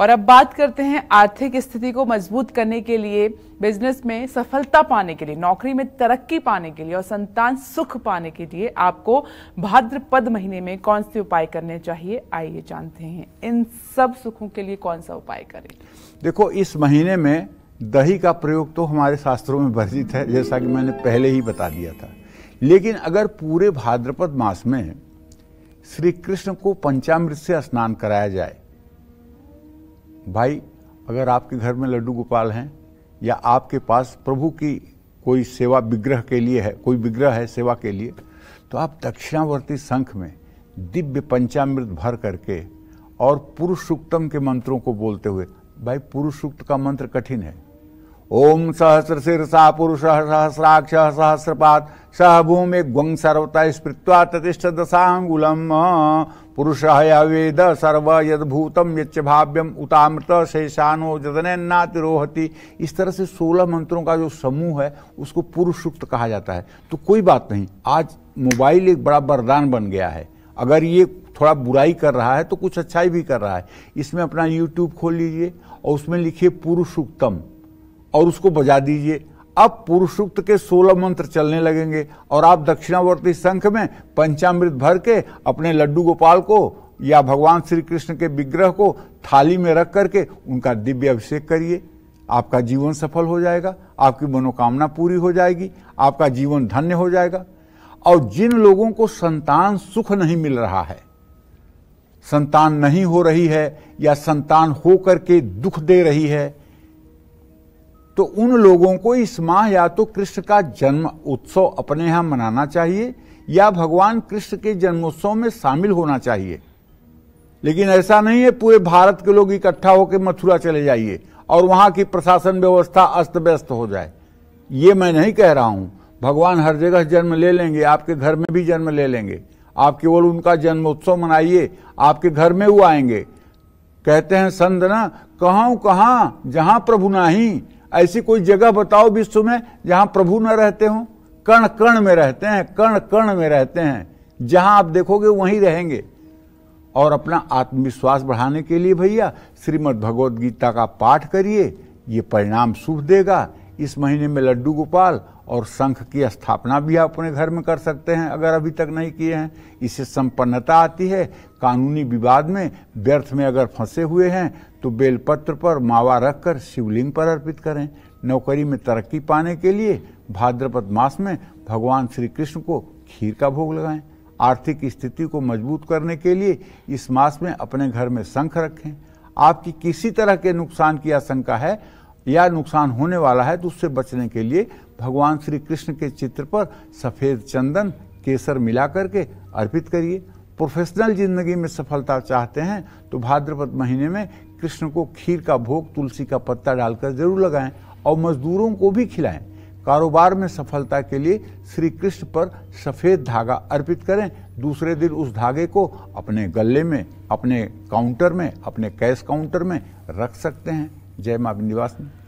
और अब बात करते हैं आर्थिक स्थिति को मजबूत करने के लिए बिजनेस में सफलता पाने के लिए नौकरी में तरक्की पाने के लिए और संतान सुख पाने के लिए आपको भाद्रपद महीने में कौन से उपाय करने चाहिए आइए जानते हैं इन सब सुखों के लिए कौन सा उपाय करें देखो इस महीने में दही का प्रयोग तो हमारे शास्त्रों में वर्जित है जैसा कि मैंने पहले ही बता दिया था लेकिन अगर पूरे भाद्रपद मास में श्री कृष्ण को पंचामृत से स्नान कराया जाए भाई अगर आपके घर में लड्डू गोपाल हैं या आपके पास प्रभु की कोई सेवा विग्रह के लिए है कोई विग्रह है सेवा के लिए तो आप दक्षिणावर्ती संख में दिव्य पंचामृत भर करके और पुरुष सूक्तम के मंत्रों को बोलते हुए भाई पुरुष सूक्त का मंत्र कठिन है ओम सहस्र सहस्रशीर्षा पुरुष सहस्राक्ष सहस्रपात सह भूमि गंग सर्वत स्पृत्वा ततिष्ठ दशांगुलम पुरुष यवेद सर्व यदूतम यच्च भाव्यम उतामृत शेषानो जतनातिरोहति इस तरह से सोलह मंत्रों का जो समूह है उसको पुरुष सूक्त कहा जाता है तो कोई बात नहीं आज मोबाइल एक बड़ा वरदान बन गया है अगर ये थोड़ा बुराई कर रहा है तो कुछ अच्छाई भी कर रहा है इसमें अपना यूट्यूब खोल लीजिए और उसमें लिखिए पुरुषोत्तम और उसको बजा दीजिए अब सूक्त के सोलह मंत्र चलने लगेंगे और आप दक्षिणावर्ती संख में पंचामृत भर के अपने लड्डू गोपाल को या भगवान श्री कृष्ण के विग्रह को थाली में रख करके उनका दिव्य अभिषेक करिए आपका जीवन सफल हो जाएगा आपकी मनोकामना पूरी हो जाएगी आपका जीवन धन्य हो जाएगा और जिन लोगों को संतान सुख नहीं मिल रहा है संतान नहीं हो रही है या संतान होकर के दुख दे रही है तो उन लोगों को इस माह या तो कृष्ण का जन्म उत्सव अपने यहां मनाना चाहिए या भगवान कृष्ण के जन्मोत्सव में शामिल होना चाहिए लेकिन ऐसा नहीं है पूरे भारत के लोग इकट्ठा होकर मथुरा चले जाइए और वहां की प्रशासन व्यवस्था अस्त व्यस्त हो जाए ये मैं नहीं कह रहा हूं भगवान हर जगह जन्म ले लेंगे आपके घर में भी जन्म ले लेंगे आप केवल उनका जन्मोत्सव मनाइए आपके घर में वो आएंगे कहते हैं संत ना कहा जहां प्रभु नाही ऐसी कोई जगह बताओ विश्व में जहां प्रभु न रहते हो कण कण में रहते हैं कण कण में रहते हैं जहां आप देखोगे वहीं रहेंगे और अपना आत्मविश्वास बढ़ाने के लिए भैया श्रीमद् भगवद गीता का पाठ करिए ये परिणाम शुभ देगा इस महीने में लड्डू गोपाल और संघ की स्थापना भी आप अपने घर में कर सकते हैं अगर अभी तक नहीं किए हैं इससे संपन्नता आती है कानूनी विवाद में व्यर्थ में अगर फंसे हुए हैं तो बेलपत्र पर मावा रखकर शिवलिंग पर अर्पित करें नौकरी में तरक्की पाने के लिए भाद्रपद मास में भगवान श्री कृष्ण को खीर का भोग लगाएं आर्थिक स्थिति को मजबूत करने के लिए इस मास में अपने घर में शंख रखें आपकी किसी तरह के नुकसान की आशंका है या नुकसान होने वाला है तो उससे बचने के लिए भगवान श्री कृष्ण के चित्र पर सफ़ेद चंदन केसर मिला करके अर्पित करिए प्रोफेशनल जिंदगी में सफलता चाहते हैं तो भाद्रपद महीने में कृष्ण को खीर का भोग तुलसी का पत्ता डालकर जरूर लगाएं और मजदूरों को भी खिलाएं कारोबार में सफलता के लिए श्री कृष्ण पर सफ़ेद धागा अर्पित करें दूसरे दिन उस धागे को अपने गले में अपने काउंटर में अपने कैश काउंटर में रख सकते हैं जय माँ विनिवासन